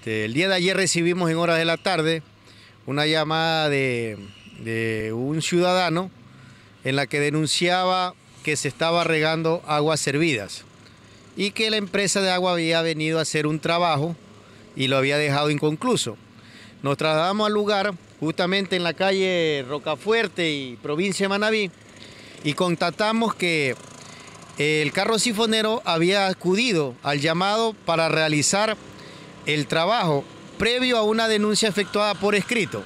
Este, el día de ayer recibimos en horas de la tarde una llamada de, un ciudadano en la que denunciaba que se estaba regando aguas servidas y que la empresa de agua había venido a hacer un trabajo y lo había dejado inconcluso. Nos trasladamos al lugar, justamente en la calle Rocafuerte y provincia de Manabí, y constatamos que el carro sifonero había acudido al llamado para realizar el trabajo previo a una denuncia efectuada por escrito.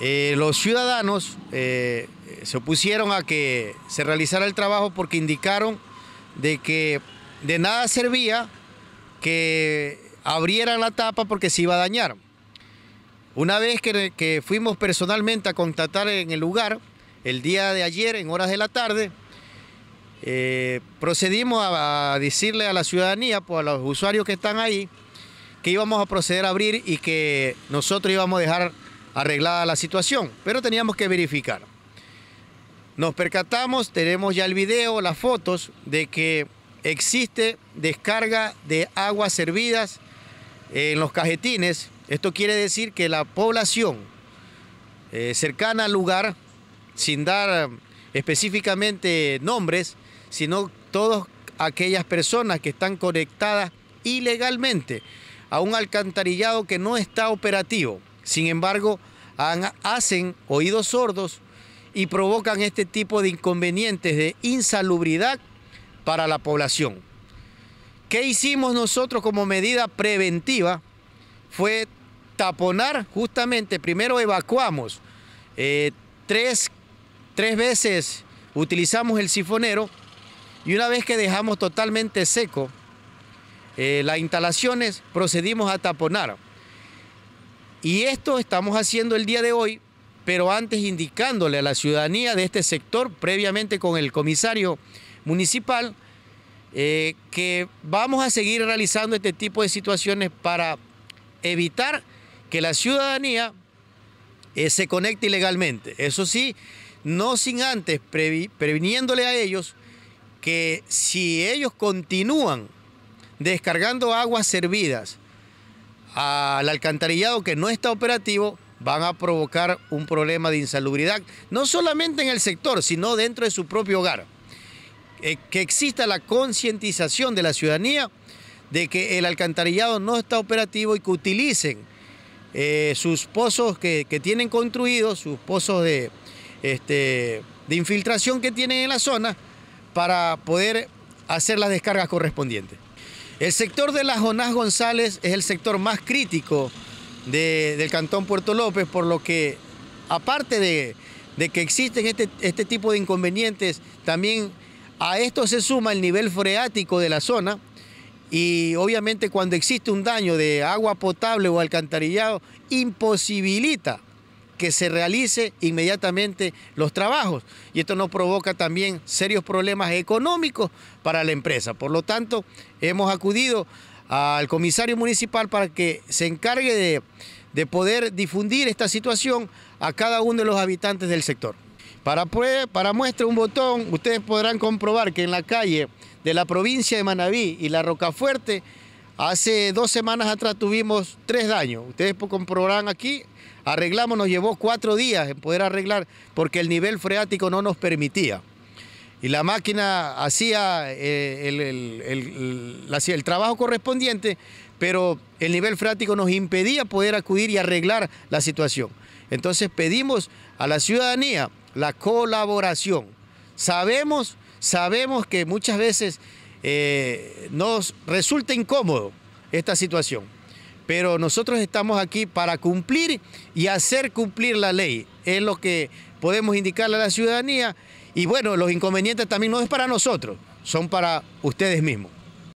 Eh, los ciudadanos eh, se opusieron a que se realizara el trabajo porque indicaron de que de nada servía que abrieran la tapa porque se iba a dañar. Una vez que fuimos personalmente a contactar en el lugar, el día de ayer en horas de la tarde, eh, procedimos a, decirle a la ciudadanía, pues a los usuarios que están ahí, que íbamos a proceder a abrir y que nosotros íbamos a dejar arreglada la situación, pero teníamos que verificar. Nos percatamos, tenemos ya el video, las fotos, de que existe descarga de aguas servidas eh, en los cajetines. Esto quiere decir que la población eh, cercana al lugar, sin dar específicamente nombres, sino todas aquellas personas que están conectadas ilegalmente a un alcantarillado que no está operativo. Sin embargo, hacen oídos sordos y provocan este tipo de inconvenientes de insalubridad para la población. ¿Qué hicimos nosotros como medida preventiva? Fue taponar justamente, primero evacuamos eh, tres Tres veces utilizamos el sifonero y una vez que dejamos totalmente seco eh, las instalaciones, procedimos a taponar. Y esto estamos haciendo el día de hoy, pero antes indicándole a la ciudadanía de este sector, previamente con el comisario municipal, eh, que vamos a seguir realizando este tipo de situaciones para evitar que la ciudadanía eh, se conecte ilegalmente. Eso sí, no sin antes previniéndole a ellos que si ellos continúan descargando aguas servidas al alcantarillado que no está operativo, van a provocar un problema de insalubridad, no solamente en el sector, sino dentro de su propio hogar. Eh, que exista la concientización de la ciudadanía de que el alcantarillado no está operativo y que utilicen eh, sus pozos que tienen construidos, sus pozos de, este, de infiltración que tienen en la zona para poder hacer las descargas correspondientes. El sector de la Jonás González es el sector más crítico del Cantón Puerto López, por lo que aparte de, de que existen este, este tipo de inconvenientes, también a esto se suma el nivel freático de la zona y obviamente cuando existe un daño de agua potable o alcantarillado, imposibilita que se realice inmediatamente los trabajos y esto nos provoca también serios problemas económicos para la empresa. Por lo tanto, hemos acudido al comisario municipal para que se encargue de, poder difundir esta situación a cada uno de los habitantes del sector. Para, para muestra un botón, ustedes podrán comprobar que en la calle de la provincia de Manabí y la Rocafuerte, Hace dos semanas atrás tuvimos tres daños. Ustedes comprobarán aquí, arreglamos, nos llevó cuatro días en poder arreglar porque el nivel freático no nos permitía. Y la máquina eh, hacía el, trabajo correspondiente, pero el nivel freático nos impedía poder acudir y arreglar la situación. Entonces pedimos a la ciudadanía la colaboración. Sabemos, sabemos que muchas veces eh, nos resulta incómodo esta situación, pero nosotros estamos aquí para cumplir y hacer cumplir la ley. Es lo que podemos indicarle a la ciudadanía y bueno, los inconvenientes también no es para nosotros, son para ustedes mismos.